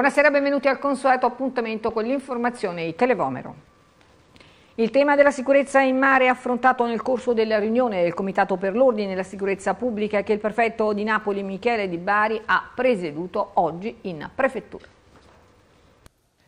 Buonasera e benvenuti al consueto appuntamento con l'informazione di Televomero. Il tema della sicurezza in mare è affrontato nel corso della riunione del Comitato per l'Ordine e la Sicurezza Pubblica che il prefetto di Napoli Michele Di Bari ha presieduto oggi in prefettura.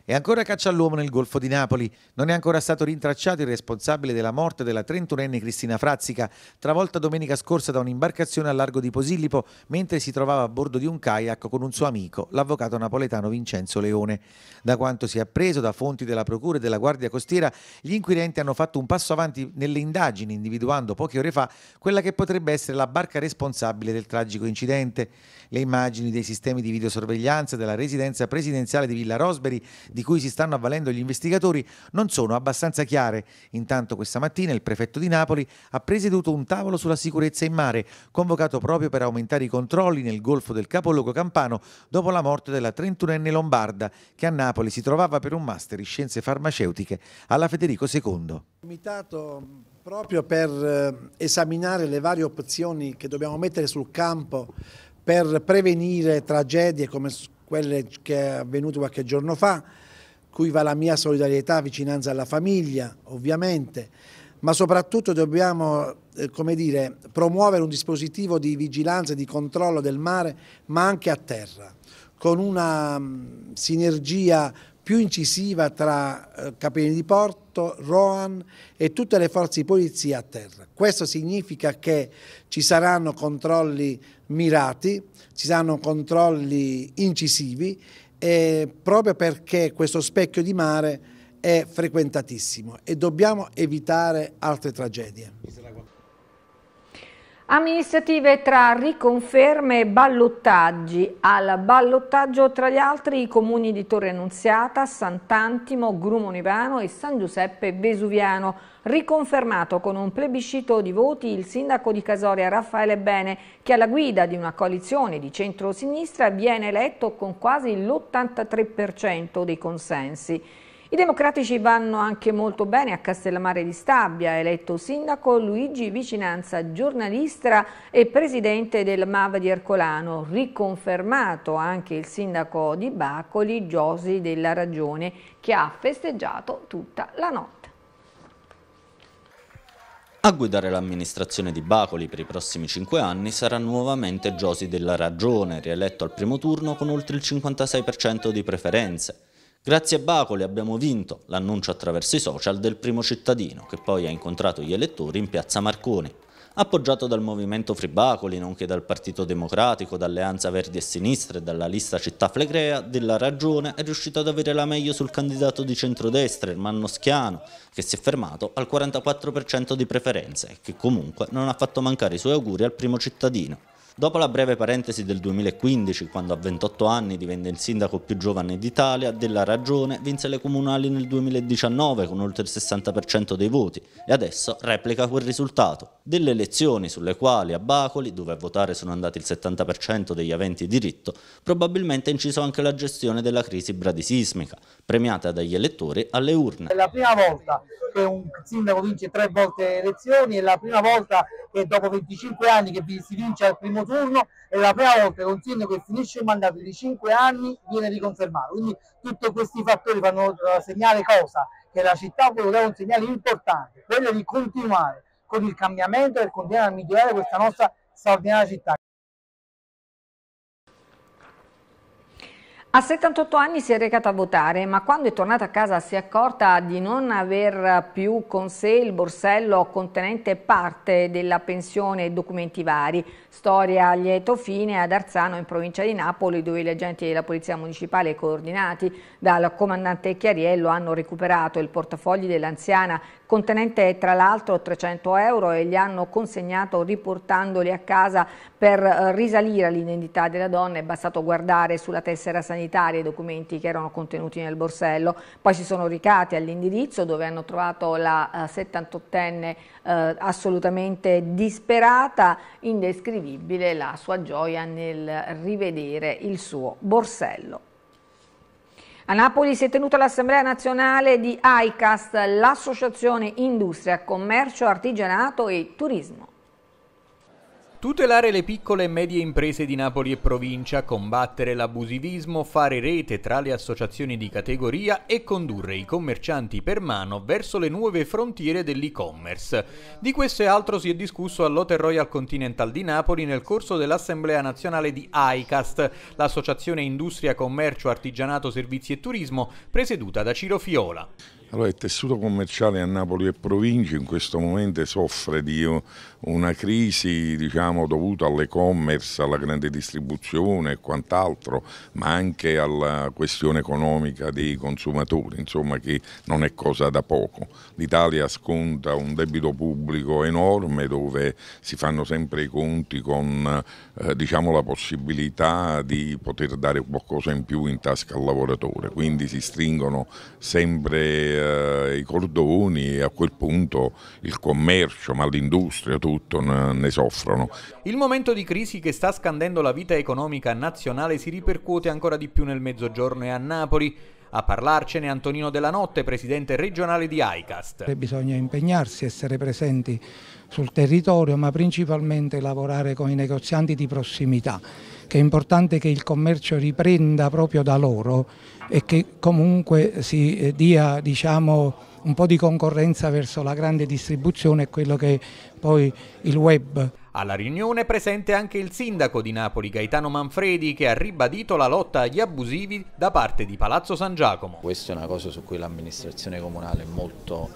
È ancora caccia all'uomo nel Golfo di Napoli. Non è ancora stato rintracciato il responsabile della morte della 31enne Cristina Frazzica, travolta domenica scorsa da un'imbarcazione al largo di Posillipo mentre si trovava a bordo di un kayak con un suo amico, l'avvocato napoletano Vincenzo Leone. Da quanto si è appreso da fonti della Procura e della Guardia Costiera, gli inquirenti hanno fatto un passo avanti nelle indagini, individuando poche ore fa quella che potrebbe essere la barca responsabile del tragico incidente. Le immagini dei sistemi di videosorveglianza della residenza presidenziale di Villa Rosberi di cui si stanno avvalendo gli investigatori non sono abbastanza chiare. Intanto questa mattina il prefetto di Napoli ha presieduto un tavolo sulla sicurezza in mare, convocato proprio per aumentare i controlli nel golfo del capoluogo campano dopo la morte della 31enne lombarda che a Napoli si trovava per un master in scienze farmaceutiche alla Federico II. Comitato proprio per eh, esaminare le varie opzioni che dobbiamo mettere sul campo per prevenire tragedie come quelle che è avvenuto qualche giorno fa, cui va la mia solidarietà, vicinanza alla famiglia, ovviamente, ma soprattutto dobbiamo eh, dire, promuovere un dispositivo di vigilanza e di controllo del mare, ma anche a terra, con una mh, mm, sinergia più incisiva tra eh, Capelli di Porto, Roan e tutte le forze di polizia a terra. Questo significa che ci saranno controlli mirati, ci saranno controlli incisivi eh, proprio perché questo specchio di mare è frequentatissimo e dobbiamo evitare altre tragedie. Amministrative tra riconferme e ballottaggi. Al ballottaggio tra gli altri i comuni di Torre Annunziata, Sant'Antimo, Grumonivano e San Giuseppe Vesuviano. Riconfermato con un plebiscito di voti il sindaco di Casoria Raffaele Bene che alla guida di una coalizione di centrosinistra viene eletto con quasi l'83% dei consensi. I democratici vanno anche molto bene a Castellammare di Stabia, eletto sindaco Luigi Vicinanza, giornalista e presidente del MAV di Ercolano, riconfermato anche il sindaco di Bacoli, Giosi della Ragione, che ha festeggiato tutta la notte. A guidare l'amministrazione di Bacoli per i prossimi cinque anni sarà nuovamente Giosi della Ragione, rieletto al primo turno con oltre il 56% di preferenze. Grazie a Bacoli abbiamo vinto l'annuncio attraverso i social del primo cittadino che poi ha incontrato gli elettori in piazza Marconi. Appoggiato dal movimento Fribacoli, nonché dal Partito Democratico, dall'Alleanza Verdi e Sinistra e dalla lista Città Flegrea, della Ragione è riuscito ad avere la meglio sul candidato di centrodestra, il Schiano, che si è fermato al 44% di preferenze e che comunque non ha fatto mancare i suoi auguri al primo cittadino. Dopo la breve parentesi del 2015, quando a 28 anni divenne il sindaco più giovane d'Italia, della Ragione vinse le comunali nel 2019 con oltre il 60% dei voti e adesso replica quel risultato. Delle elezioni sulle quali a Bacoli, dove a votare sono andati il 70% degli aventi diritto, probabilmente è inciso anche la gestione della crisi bradisismica, premiata dagli elettori alle urne. È la prima volta che un sindaco vince tre volte le elezioni è la prima volta che dopo 25 anni che si vince al primo turno è la prima volta che un sindaco che finisce il mandato di 5 anni viene riconfermato. Quindi tutti questi fattori fanno eh, segnare cosa? Che la città vuole dare un segnale importante, quello di continuare con il cambiamento e continuare a migliorare questa nostra straordinaria città. A 78 anni si è recata a votare, ma quando è tornata a casa si è accorta di non aver più con sé il borsello contenente parte della pensione e documenti vari. Storia a lieto fine ad Arzano in provincia di Napoli, dove gli agenti della Polizia Municipale coordinati dal comandante Chiariello hanno recuperato il portafogli dell'anziana contenente tra l'altro 300 euro e li hanno consegnato riportandoli a casa per eh, risalire all'identità della donna. È bastato guardare sulla tessera sanitaria i documenti che erano contenuti nel borsello. Poi si sono ricati all'indirizzo dove hanno trovato la 78enne eh, eh, assolutamente disperata, indescrivibile la sua gioia nel rivedere il suo borsello. A Napoli si è tenuta l'assemblea nazionale di ICAST, l'associazione Industria, Commercio, Artigianato e Turismo. Tutelare le piccole e medie imprese di Napoli e provincia, combattere l'abusivismo, fare rete tra le associazioni di categoria e condurre i commercianti per mano verso le nuove frontiere dell'e-commerce. Di questo e altro si è discusso all'Hotel Royal Continental di Napoli nel corso dell'Assemblea Nazionale di ICAST, l'associazione Industria, Commercio, Artigianato, Servizi e Turismo, presieduta da Ciro Fiola. Allora, il tessuto commerciale a Napoli e provincia in questo momento soffre di una crisi diciamo, dovuta all'e-commerce, alla grande distribuzione e quant'altro, ma anche alla questione economica dei consumatori, insomma che non è cosa da poco. L'Italia sconta un debito pubblico enorme dove si fanno sempre i conti con eh, diciamo, la possibilità di poter dare qualcosa in più in tasca al lavoratore, quindi si stringono sempre eh, i cordoni e a quel punto il commercio, ma l'industria, tutto ne soffrono. Il momento di crisi che sta scandendo la vita economica nazionale si ripercuote ancora di più nel mezzogiorno e a Napoli. A parlarcene Antonino Della Notte, presidente regionale di ICAST. Bisogna impegnarsi, essere presenti sul territorio, ma principalmente lavorare con i negozianti di prossimità, che è importante che il commercio riprenda proprio da loro e che comunque si eh, dia diciamo, un po' di concorrenza verso la grande distribuzione e quello che è poi il web. Alla riunione è presente anche il sindaco di Napoli Gaetano Manfredi che ha ribadito la lotta agli abusivi da parte di Palazzo San Giacomo. Questa è una cosa su cui l'amministrazione comunale è molto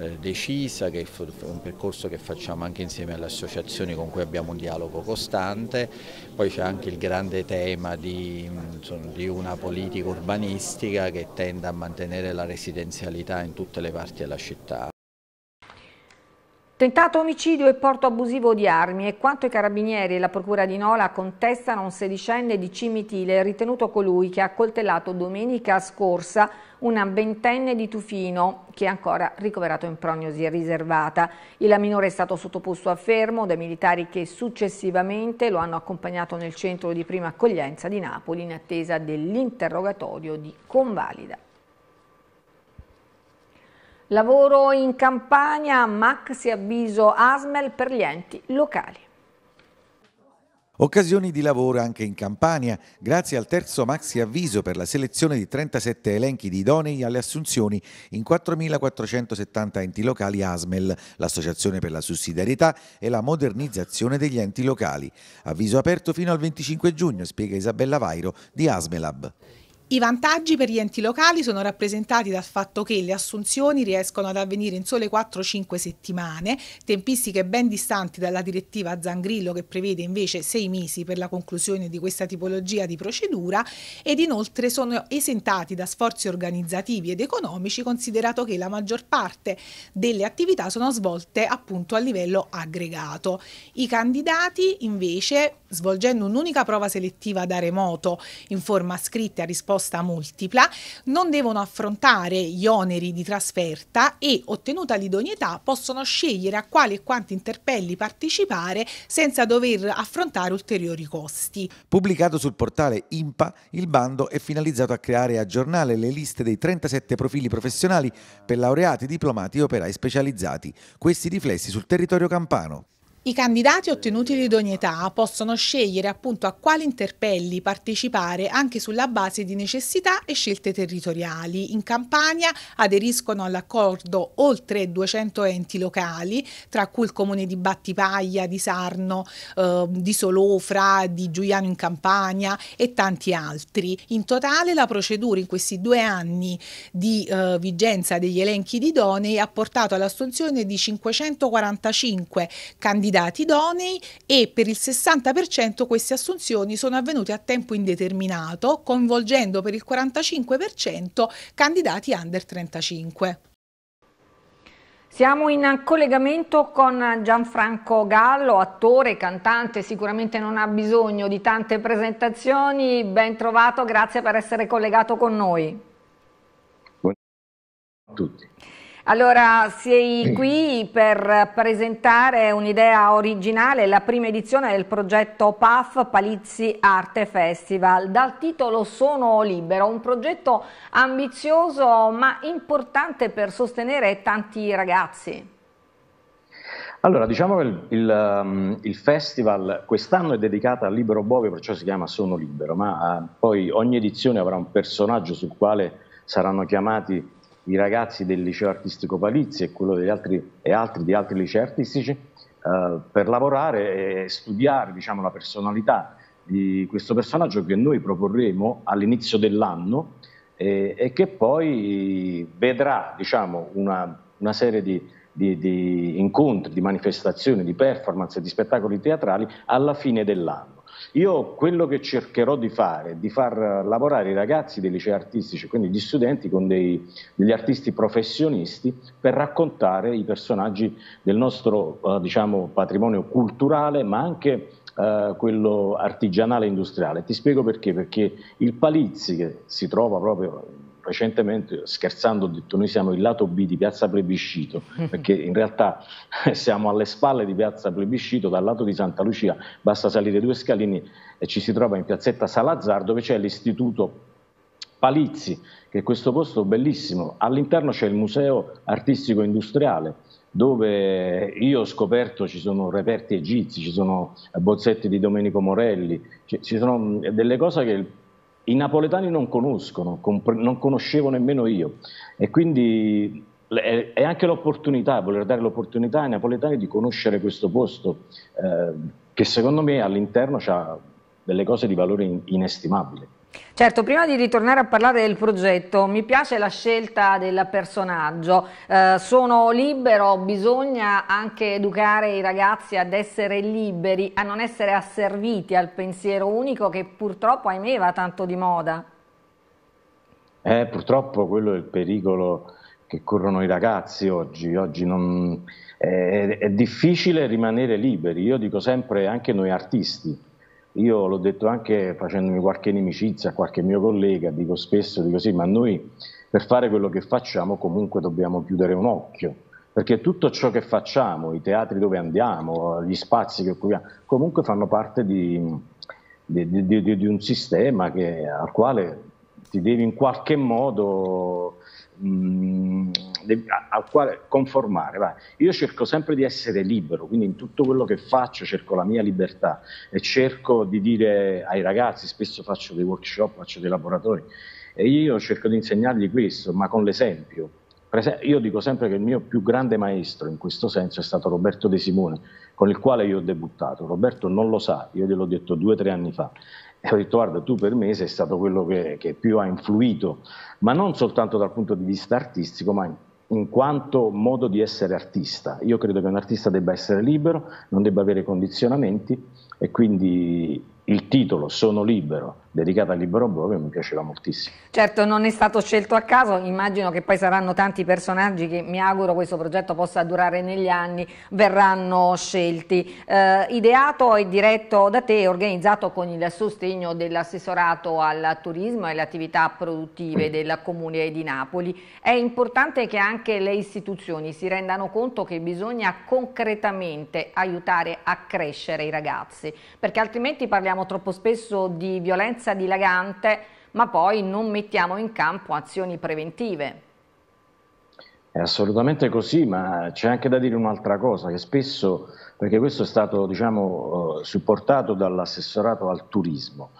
eh, decisa, che è un percorso che facciamo anche insieme alle associazioni con cui abbiamo un dialogo costante, poi c'è anche il grande tema di, insomma, di, una politica urbanistica che tende a mantenere la residenzialità in tutte le parti della città. Tentato omicidio e porto abusivo di armi e quanto i carabinieri e la procura di Nola contestano un sedicenne di Cimitile ritenuto colui che ha accoltellato domenica scorsa una ventenne di Tufino che è ancora ricoverato in prognosi riservata. Il minore è stato sottoposto a fermo dai militari che successivamente lo hanno accompagnato nel centro di prima accoglienza di Napoli in attesa dell'interrogatorio di convalida. Lavoro in campagna, maxi avviso ASMEL per gli enti locali. Occasioni di lavoro anche in Campania, grazie al terzo maxi avviso per la selezione di 37 elenchi di idonei alle assunzioni in 4.470 enti locali ASMEL, l'Associazione per la Sussidiarietà e la Modernizzazione degli Enti Locali. Avviso aperto fino al 25 giugno, spiega Isabella Vairo di ASMELAB. I vantaggi per gli enti locali sono rappresentati dal fatto che le assunzioni riescono ad avvenire in sole 4-5 settimane, tempistiche ben distanti dalla direttiva Zangrillo che prevede invece 6 mesi per la conclusione di questa tipologia di procedura ed inoltre sono esentati da sforzi organizzativi ed economici considerato che la maggior parte delle attività sono svolte appunto a livello aggregato. I candidati invece svolgendo un'unica prova selettiva da remoto in forma scritta a risposta risposta multipla, non devono affrontare gli oneri di trasferta e, ottenuta l'idoneità, possono scegliere a quali e quanti interpelli partecipare senza dover affrontare ulteriori costi. Pubblicato sul portale IMPA, il bando è finalizzato a creare e aggiornare le liste dei 37 profili professionali per laureati, diplomati e operai specializzati, questi riflessi sul territorio campano. I candidati ottenuti l'idoneità possono scegliere appunto a quali interpelli partecipare anche sulla base di necessità e scelte territoriali. In Campania aderiscono all'accordo oltre 200 enti locali, tra cui il comune di Battipaglia, di Sarno, eh, di Solofra, di Giuliano in Campania e tanti altri. In totale la procedura in questi due anni di eh, vigenza degli elenchi di idonei ha portato all'assunzione di 545 candidati candidati idonei e per il 60% queste assunzioni sono avvenute a tempo indeterminato, coinvolgendo per il 45% candidati under 35. Siamo in collegamento con Gianfranco Gallo, attore, cantante, sicuramente non ha bisogno di tante presentazioni. Ben trovato, grazie per essere collegato con noi. Buongiorno a tutti. Allora sei mm. qui per presentare un'idea originale, la prima edizione del progetto PAF Palizzi Arte Festival, dal titolo Sono Libero, un progetto ambizioso ma importante per sostenere tanti ragazzi. Allora, diciamo che il, il, um, il festival quest'anno è dedicato a Libero Bove, perciò si chiama Sono Libero, ma uh, poi ogni edizione avrà un personaggio sul quale saranno chiamati i ragazzi del liceo artistico Palizzi e quello degli altri, e altri di altri licei artistici eh, per lavorare e studiare diciamo, la personalità di questo personaggio che noi proporremo all'inizio dell'anno eh, e che poi vedrà diciamo, una, una, serie di, di, di incontri, di manifestazioni, di performance e di spettacoli teatrali alla fine dell'anno. Io quello che cercherò di fare è di far lavorare i ragazzi dei licei artistici, quindi gli studenti, con dei, degli artisti professionisti per raccontare i personaggi del nostro eh, diciamo, patrimonio culturale, ma anche Uh, quello artigianale e industriale. Ti spiego perché, perché il Palizzi che si trova proprio recentemente scherzando ho detto noi siamo il lato B di Piazza Plebiscito, perché in realtà siamo alle spalle di Piazza Plebiscito, dal lato di Santa Lucia basta salire due scalini e ci si trova in piazzetta Salazar dove c'è l'istituto Palizzi, che è questo posto bellissimo, all'interno c'è il museo artistico industriale dove io ho scoperto ci sono reperti egizi, ci sono bozzetti di Domenico Morelli, ci sono mm, delle cose che il i napoletani non conoscono, comp- non conoscevo nemmeno io e quindi è, è, anche l'opportunità, voler dare l'opportunità ai napoletani di conoscere questo posto eh, che secondo me all'interno ha delle cose di valore in- inestimabile. Certo, prima di ritornare a parlare del progetto, mi piace la scelta del personaggio. Eh, sono libero, bisogna anche educare i ragazzi ad essere liberi, a non essere asserviti al pensiero unico che purtroppo, ahimè, va tanto di moda. Eh, purtroppo quello è il pericolo che corrono i ragazzi oggi, oggi non, eh, è, è difficile rimanere liberi, io dico sempre anche noi artisti, io l'ho detto anche facendomi qualche inimicizia, qualche mio collega, dico spesso, dico sì, ma noi per fare quello che facciamo comunque dobbiamo chiudere un occhio, perché tutto ciò che facciamo, i teatri dove andiamo, gli spazi che occupiamo, comunque fanno parte di, di, di, di un sistema che, al quale ti devi in qualche modo mh, mm, al quale conformare. Vai. Io cerco sempre di essere libero, quindi in tutto quello che faccio cerco la mia libertà e cerco di dire ai ragazzi, spesso faccio dei workshop, faccio dei laboratori, e io cerco di insegnargli questo, ma con l'esempio. io dico sempre che il mio più grande maestro in questo senso è stato Roberto De Simone, con il quale io ho debuttato. Roberto non lo sa, io gliel'ho detto due o tre anni fa e ho ecco, detto guarda tu per me sei stato quello che, che più ha influito, ma non soltanto dal punto di vista artistico, ma in, in quanto modo di essere artista. Io credo che un artista debba essere libero, non debba avere condizionamenti e quindi il titolo Sono libero, dedicato al libero Bobbio, mi piaceva moltissimo. Certo, non è stato scelto a caso, immagino che poi saranno tanti personaggi che mi auguro questo progetto possa durare negli anni, verranno scelti. Eh, ideato e diretto da te, organizzato con il sostegno dell'assessorato al turismo e alle attività produttive mm. del Comune di Napoli, è importante che anche le istituzioni si rendano conto che bisogna concretamente aiutare a crescere i ragazzi, perché altrimenti parliamo parliamo troppo spesso di violenza dilagante, ma poi non mettiamo in campo azioni preventive. È assolutamente così, ma c'è anche da dire un'altra cosa, che spesso, perché questo è stato diciamo, eh, supportato dall'assessorato al turismo,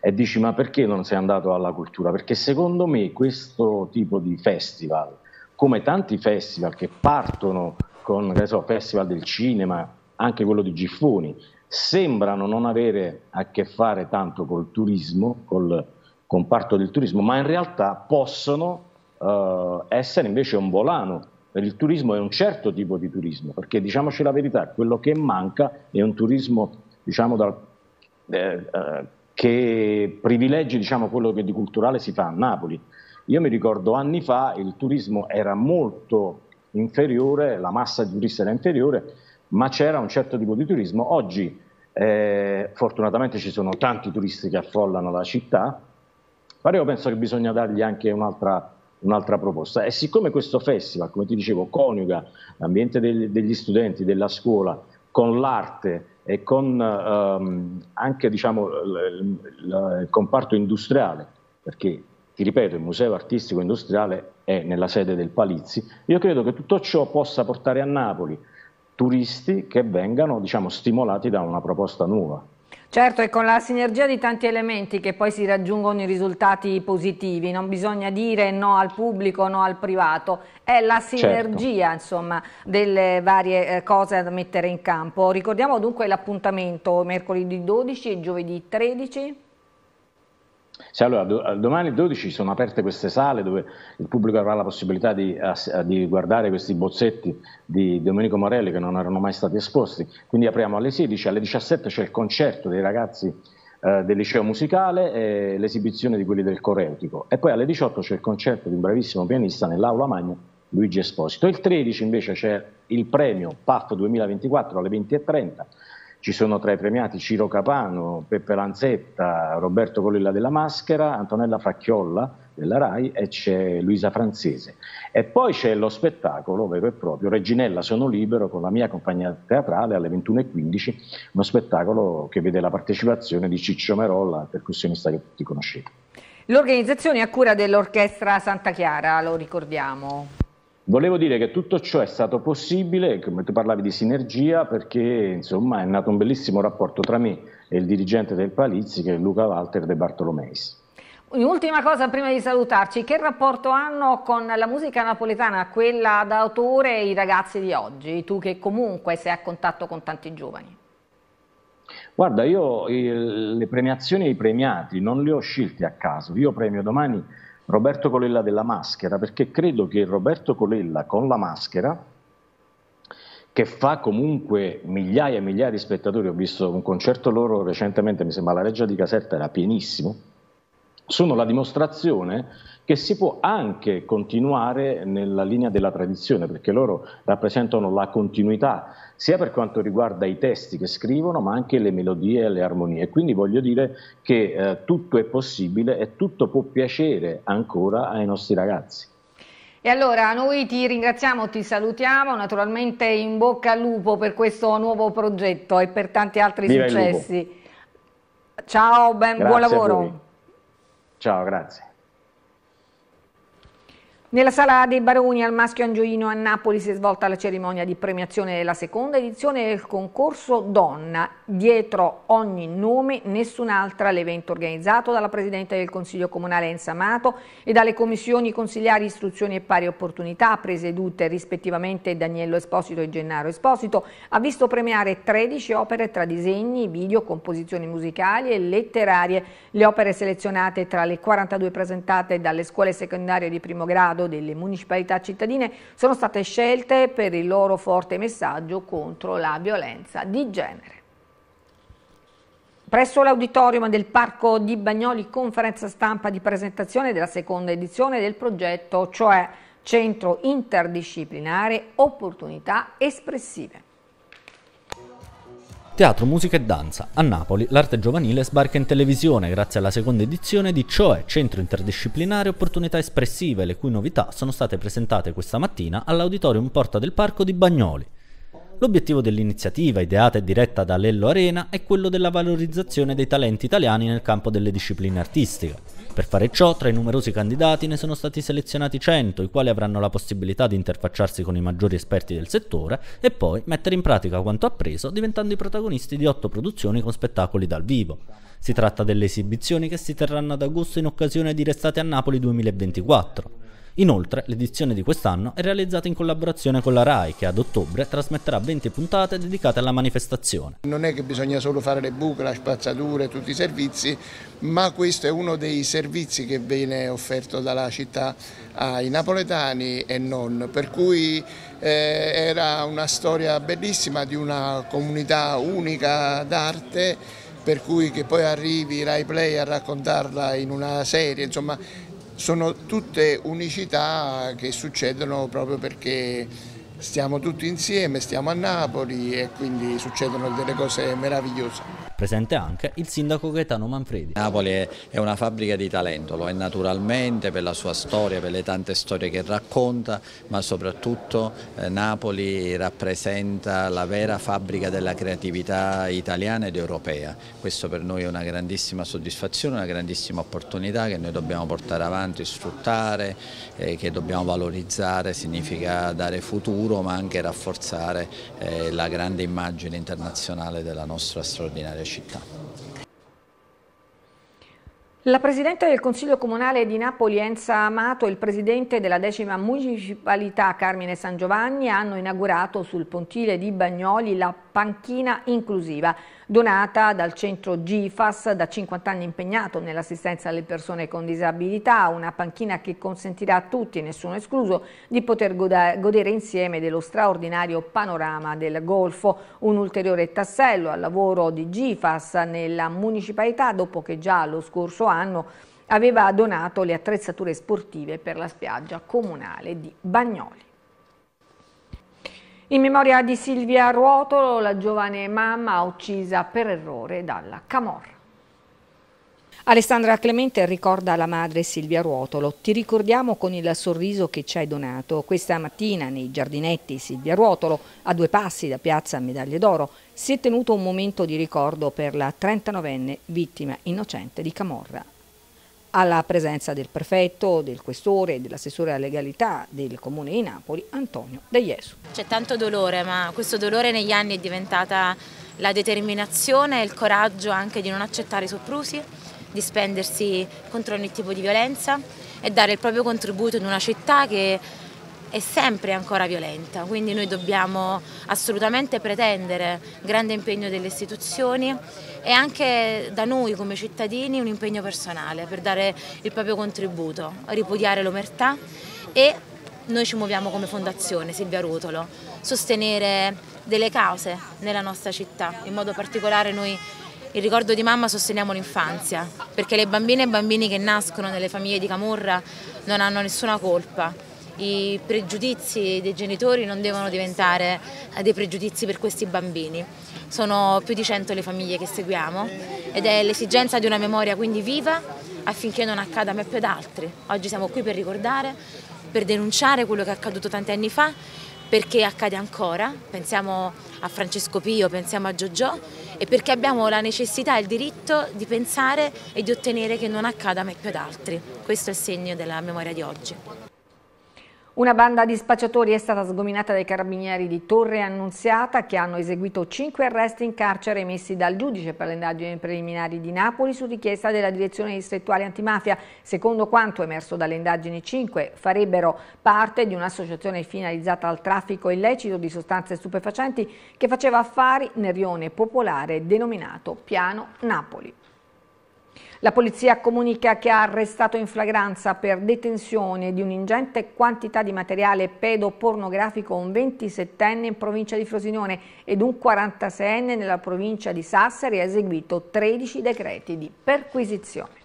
e dici ma perché non sei andato alla cultura? Perché secondo me questo tipo di festival, come tanti festival che partono con che so, festival del cinema, anche quello di Giffoni, sembrano non avere a che fare tanto col turismo, col comparto del turismo, ma in realtà possono eh, essere invece un volano per il turismo è un certo tipo di turismo, perché diciamoci la verità, quello che manca è un turismo diciamo, dal, eh, eh, che privilegi diciamo, quello che di culturale si fa a Napoli. Io mi ricordo anni fa il turismo era molto inferiore, la massa di turisti era inferiore, ma c'era un certo tipo di turismo. Oggi eh, fortunatamente ci sono tanti turisti che affollano la città, ma io penso che bisogna dargli anche un'altra, un'altra proposta. E siccome questo festival, come ti dicevo, coniuga l'ambiente degli, degli studenti, della scuola, con l'arte e con ehm, anche diciamo, l, l, l, il comparto industriale, perché ti ripeto, il Museo Artistico Industriale è nella sede del Palizzi, io credo che tutto ciò possa portare a Napoli turisti che vengano diciamo, stimolati da una proposta nuova. Certo, e con la sinergia di tanti elementi che poi si raggiungono i risultati positivi, non bisogna dire no al pubblico, no al privato, è la certo. sinergia certo. insomma, delle varie eh, cose da mettere in campo. Ricordiamo dunque l'appuntamento mercoledì 12 e giovedì 13. Se allora do, eh, domani alle 12 sono aperte queste sale dove il pubblico avrà la possibilità di, di, guardare questi bozzetti di Domenico Morelli che non erano mai stati esposti, quindi apriamo alle 16, alle 17 c'è il concerto dei ragazzi eh, del liceo musicale e l'esibizione di quelli del coreutico e poi alle 18 c'è il concerto di un bravissimo pianista nell'aula magna Luigi Esposito. Il 13 invece c'è il premio PAF 2024 alle 20.30 ci sono tra i premiati Ciro Capano, Peppe Lanzetta, Roberto Colilla della Maschera, Antonella Facchiolla della RAI e c'è Luisa Francese. E poi c'è lo spettacolo vero e proprio, Reginella sono libero con la mia compagnia teatrale alle 21.15, uno spettacolo che vede la partecipazione di Ciccio Merolla, percussionista che tutti conoscete. L'organizzazione è a cura dell'Orchestra Santa Chiara, lo ricordiamo. Volevo dire che tutto ciò è stato possibile, come tu parlavi di sinergia, perché insomma è nato un bellissimo rapporto tra me e il dirigente del Palizzi, che è Luca Walter De Bartolomeis. Un'ultima cosa prima di salutarci, che rapporto hanno con la musica napoletana, quella d'autore, i ragazzi di oggi, tu che comunque sei a contatto con tanti giovani? Guarda, io il, le premiazioni e i premiati non le ho scelte a caso. Io premio domani Roberto Colella della Maschera perché credo che Roberto Colella con la maschera che fa comunque migliaia e migliaia di spettatori, ho visto un concerto loro recentemente, mi sembra la Reggia di Caserta era pienissimo, sono la dimostrazione che si può anche continuare nella linea della tradizione, perché loro rappresentano la continuità, sia per quanto riguarda i testi che scrivono, ma anche le melodie e le armonie. Quindi voglio dire che eh, tutto è possibile e tutto può piacere ancora ai nostri ragazzi. E allora noi ti ringraziamo, ti salutiamo, naturalmente in bocca al lupo per questo nuovo progetto e per tanti altri Viva successi. Ciao, ben, buon lavoro. Ciao, grazie. Nella sala dei Baroni al Maschio Angioino a Napoli si è svolta la cerimonia di premiazione della seconda edizione del concorso Donna, dietro ogni nome, nessun'altra, l'evento organizzato dalla Presidente del Consiglio Comunale Enza Amato e dalle commissioni consigliari istruzioni e Pari Opportunità, presiedute rispettivamente Daniello Esposito e Gennaro Esposito, ha visto premiare 13 opere tra disegni, video, composizioni musicali e letterarie. Le opere selezionate tra le 42 presentate dalle scuole secondarie di primo grado grado delle municipalità cittadine sono state scelte per il loro forte messaggio contro la violenza di genere. Presso l'auditorium del Parco di Bagnoli conferenza stampa di presentazione della seconda edizione del progetto, cioè Centro Interdisciplinare Opportunità Espressive. Teatro, musica e danza. A Napoli l'arte giovanile sbarca in televisione grazie alla seconda edizione di Cioè Centro Interdisciplinare Opportunità Espressive, le cui novità sono state presentate questa mattina all'Auditorium Porta del Parco di Bagnoli. L'obiettivo dell'iniziativa, ideata e diretta da Lello Arena, è quello della valorizzazione dei talenti italiani nel campo delle discipline artistiche. Per fare ciò, tra i numerosi candidati ne sono stati selezionati 100, i quali avranno la possibilità di interfacciarsi con i maggiori esperti del settore e poi mettere in pratica quanto appreso diventando i protagonisti di otto produzioni con spettacoli dal vivo. Si tratta delle esibizioni che si terranno ad agosto in occasione di Restate a Napoli 2024. Inoltre, l'edizione di quest'anno è realizzata in collaborazione con la RAI, che ad ottobre trasmetterà 20 puntate dedicate alla manifestazione. Non è che bisogna solo fare le buche, la spazzatura e tutti i servizi, ma questo è uno dei servizi che viene offerto dalla città ai napoletani e non, per cui eh, era una storia bellissima di una comunità unica d'arte per cui che poi arrivi Rai Play a raccontarla in una serie, insomma sono tutte unicità che succedono proprio perché stiamo tutti insieme, stiamo a Napoli e quindi succedono delle cose meravigliose presente anche il sindaco Gaetano Manfredi. Napoli è una fabbrica di talento, lo è naturalmente per la sua storia, per le tante storie che racconta, ma soprattutto eh, Napoli rappresenta la vera fabbrica della creatività italiana ed europea. Questo per noi è una grandissima soddisfazione, una grandissima opportunità che noi dobbiamo portare avanti, sfruttare, eh, che dobbiamo valorizzare, significa dare futuro ma anche rafforzare eh, la grande immagine internazionale della nostra straordinaria città città. La Presidente del Consiglio Comunale di Napoli Enza Amato e il Presidente della decima municipalità Carmine San Giovanni hanno inaugurato sul pontile di Bagnoli la panchina inclusiva donata dal centro GIFAS da 50 anni impegnato nell'assistenza alle persone con disabilità, una panchina che consentirà a tutti, nessuno escluso, di poter godere insieme dello straordinario panorama del Golfo, un ulteriore tassello al lavoro di GIFAS nella municipalità dopo che già lo scorso anno aveva donato le attrezzature sportive per la spiaggia comunale di Bagnoli. In memoria di Silvia Ruotolo, la giovane mamma uccisa per errore dalla Camorra. Alessandra Clemente ricorda la madre Silvia Ruotolo. Ti ricordiamo con il sorriso che ci hai donato. Questa mattina nei giardinetti Silvia Ruotolo, a due passi da piazza Medaglie d'Oro, si è tenuto un momento di ricordo per la 39enne vittima innocente di Camorra alla presenza del prefetto, del questore, dell'assessore alla legalità del Comune di Napoli, Antonio De Jesu. C'è tanto dolore, ma questo dolore negli anni è diventata la determinazione e il coraggio anche di non accettare i soprusi, di spendersi contro ogni tipo di violenza e dare il proprio contributo in una città che è sempre ancora violenta, quindi noi dobbiamo assolutamente pretendere grande impegno delle istituzioni e anche da noi come cittadini un impegno personale per dare il proprio contributo, ripudiare l'omertà e noi ci muoviamo come fondazione Silvia Rutolo, sostenere delle cause nella nostra città, in modo particolare noi il ricordo di mamma sosteniamo l'infanzia, perché le bambine e i bambini che nascono nelle famiglie di Camorra non hanno nessuna colpa, i pregiudizi dei genitori non devono diventare eh, dei pregiudizi per questi bambini. Sono più di cento le famiglie che seguiamo ed è l'esigenza di una memoria quindi viva affinché non accada mai più ad altri. Oggi siamo qui per ricordare, per denunciare quello che è accaduto tanti anni fa, perché accade ancora, pensiamo a Francesco Pio, pensiamo a Giorgio e perché abbiamo la necessità e il diritto di pensare e di ottenere che non accada mai più ad altri. Questo è il segno della memoria di oggi. Una banda di spacciatori è stata sgominata dai carabinieri di Torre Annunziata che hanno eseguito cinque arresti in carcere emessi dal giudice per le indagini preliminari di Napoli su richiesta della direzione distrettuale antimafia. Secondo quanto emerso dalle indagini, cinque farebbero parte di un'associazione finalizzata al traffico illecito di sostanze stupefacenti che faceva affari nel rione popolare denominato Piano Napoli. La polizia comunica che ha arrestato in flagranza per detenzione di un'ingente quantità di materiale pedopornografico un 27enne in provincia di Frosinone ed un 46enne nella provincia di Sassari e ha eseguito 13 decreti di perquisizione.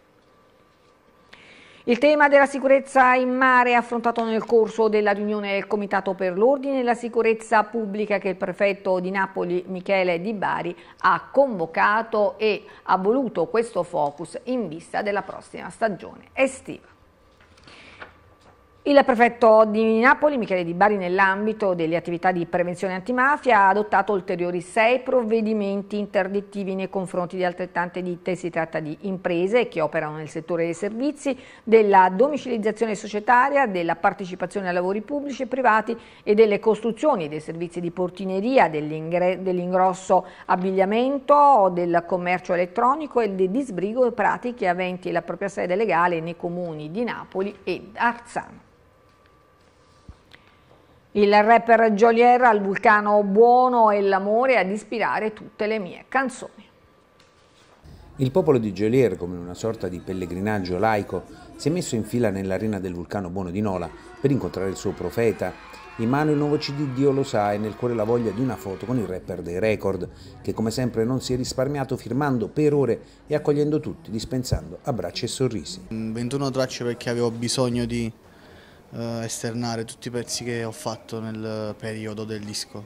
Il tema della sicurezza in mare è affrontato nel corso della riunione del Comitato per l'Ordine e la Sicurezza Pubblica che il prefetto di Napoli Michele Di Bari ha convocato e ha voluto questo focus in vista della prossima stagione estiva. Il prefetto di Napoli, Michele Di Bari, nell'ambito delle attività di prevenzione antimafia, ha adottato ulteriori sei provvedimenti interdittivi nei confronti di altrettante ditte. Si tratta di imprese che operano nel settore dei servizi, della domicilizzazione societaria, della partecipazione a lavori pubblici e privati e delle costruzioni, dei servizi di portineria, dell'ingrosso abbigliamento, del commercio elettronico e del disbrigo e pratiche aventi la propria sede legale nei comuni di Napoli e Arzano. Il rapper Jolier al vulcano buono e l'amore ad ispirare tutte le mie canzoni. Il popolo di Jolier, come una sorta di pellegrinaggio laico, si è messo in fila nell'arena del vulcano buono di Nola per incontrare il suo profeta. In mano il nuovo CD Dio lo sa e nel cuore la voglia di una foto con il rapper dei record, che come sempre non si è risparmiato firmando per ore e accogliendo tutti, dispensando abbracci e sorrisi. 21 mm, tracce perché avevo bisogno di eh, esternare tutti i pezzi che ho fatto nel periodo del disco.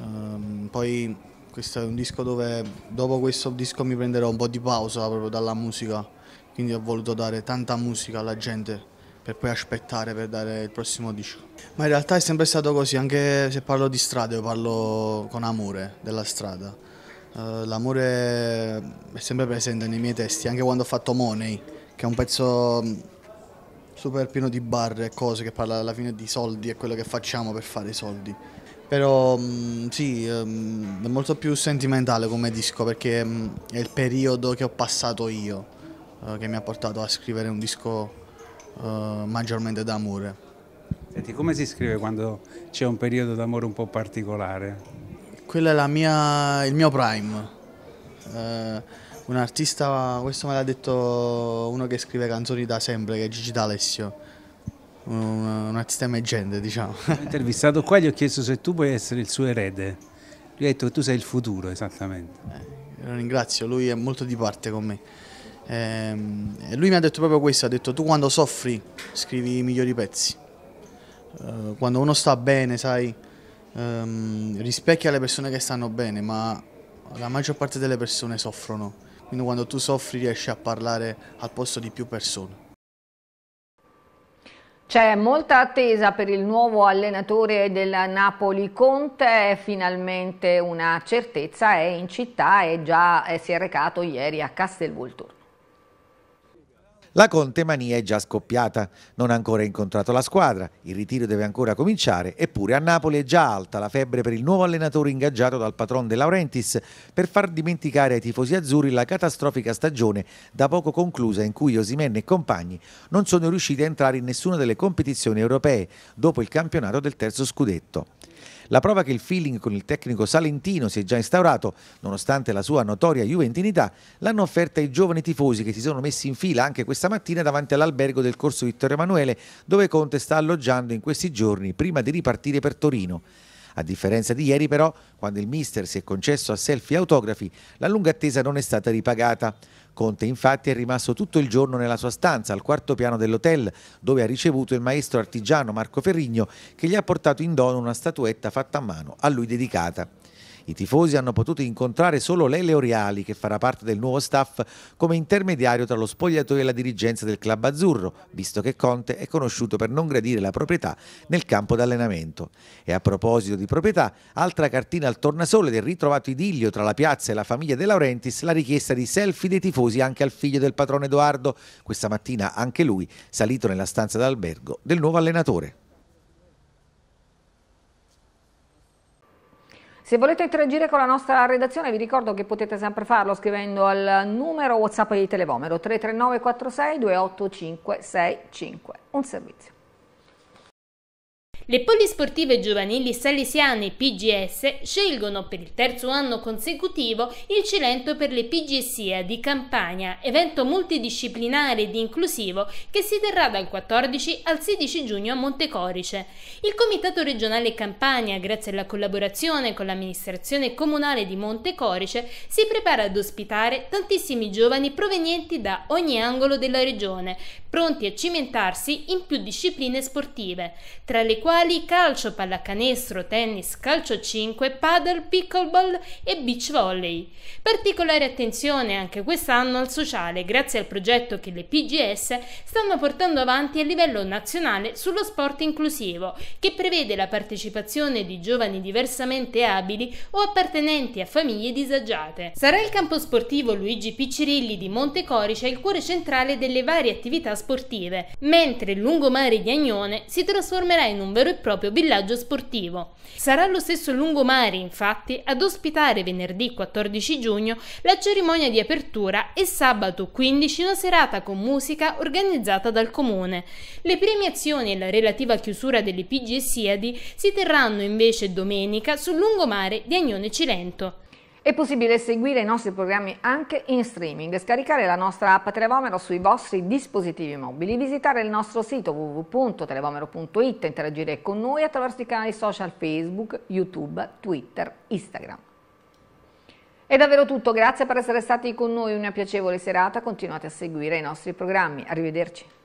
Ehm, poi questo è un disco dove dopo questo disco mi prenderò un po' di pausa proprio dalla musica, quindi ho voluto dare tanta musica alla gente per poi aspettare per dare il prossimo disco. Ma in realtà è sempre stato così, anche se parlo di strada, io parlo con amore della strada. Uh, l'amore è sempre presente nei miei testi, anche quando ho fatto Money, che è un pezzo super pieno di barre e cose che parla alla fine di soldi e quello che facciamo per fare i soldi. Però mm, sì, mm, è molto più sentimentale come disco perché mm, è il periodo che ho passato io eh, che mi ha portato a scrivere un disco eh, maggiormente d'amore. Senti, come si scrive quando c'è un periodo d'amore un po' particolare? Quello è mia, il mio prime. Eh, un artista, questo me l'ha detto uno che scrive canzoni da sempre, che è Gigi D'Alessio, un, un artista emergente diciamo. L'ho intervistato qua gli ho chiesto se tu puoi essere il suo erede, lui ha detto che tu sei il futuro esattamente. Eh, lo ringrazio, lui è molto di parte con me. Eh, lui mi ha detto proprio questo, ha detto tu quando soffri scrivi i migliori pezzi, eh, quando uno sta bene sai ehm, rispecchia le persone che stanno bene ma la maggior parte delle persone soffrono quindi quando tu soffri riesci a parlare al posto di più persone. C'è molta attesa per il nuovo allenatore del Napoli Conte, è finalmente una certezza è in città e già eh, si è recato ieri a Castelvolturno. La Conte Mania è già scoppiata, non ha ancora incontrato la squadra, il ritiro deve ancora cominciare, eppure a Napoli è già alta la febbre per il nuovo allenatore ingaggiato dal patron De Laurentiis per far dimenticare ai tifosi azzurri la catastrofica stagione da poco conclusa in cui Osimen e compagni non sono riusciti a entrare in nessuna delle competizioni europee dopo il campionato del terzo scudetto. La prova che il feeling con il tecnico salentino si è già instaurato, nonostante la sua notoria juventinità, l'hanno offerta i giovani tifosi che si sono messi in fila anche questa mattina davanti all'albergo del corso Vittorio Emanuele, dove Conte sta alloggiando in questi giorni prima di ripartire per Torino. A differenza di ieri però, quando il mister si è concesso a selfie autografi, la lunga attesa non è stata ripagata. Conte infatti è rimasto tutto il giorno nella sua stanza al quarto piano dell'hotel dove ha ricevuto il maestro artigiano Marco Ferrigno che gli ha portato in dono una statuetta fatta a mano a lui dedicata. I tifosi hanno potuto incontrare solo Lele Oriali, che farà parte del nuovo staff come intermediario tra lo spogliatoio e la dirigenza del club azzurro, visto che Conte è conosciuto per non gradire la proprietà nel campo d'allenamento. E a proposito di proprietà, altra cartina al tornasole del ritrovato idillio tra la piazza e la famiglia De Laurentiis, la richiesta di selfie dei tifosi anche al figlio del patrone Edoardo, questa mattina anche lui salito nella stanza d'albergo del nuovo allenatore. Se volete interagire con la nostra redazione vi ricordo che potete sempre farlo scrivendo al numero WhatsApp di Televomero 339 46 28565. Un servizio. Le polisportive giovanili salesiane PGS scelgono per il terzo anno consecutivo il Cilento per le PGSIA di Campania, evento multidisciplinare ed inclusivo che si terrà dal 14 al 16 giugno a Montecorice. Il Comitato regionale Campania, grazie alla collaborazione con l'amministrazione comunale di Montecorice, si prepara ad ospitare tantissimi giovani provenienti da ogni angolo della regione, pronti a cimentarsi in più discipline sportive, tra le quali quali calcio, pallacanestro, tennis, calcio 5, paddle, pickleball e beach volley. Particolare attenzione anche quest'anno al sociale grazie al progetto che le PGS stanno portando avanti a livello nazionale sullo sport inclusivo, che prevede la partecipazione di giovani diversamente abili o appartenenti a famiglie disagiate. Sarà il campo sportivo Luigi Piccirilli di Montecorice il cuore centrale delle varie attività sportive, mentre il lungomare di Agnone si trasformerà in un vero vero e proprio villaggio sportivo. Sarà lo stesso lungomare, infatti, ad ospitare venerdì 14 giugno la cerimonia di apertura e sabato 15 una serata con musica organizzata dal comune. Le premiazioni e la relativa chiusura delle e Siadi si terranno invece domenica sul lungomare di Agnone Cilento. È possibile seguire i nostri programmi anche in streaming, scaricare la nostra app Televomero sui vostri dispositivi mobili, visitare il nostro sito www.televomero.it, e interagire con noi attraverso i canali social Facebook, YouTube, Twitter, Instagram. È davvero tutto, grazie per essere stati con noi, una piacevole serata, continuate a seguire i nostri programmi, arrivederci.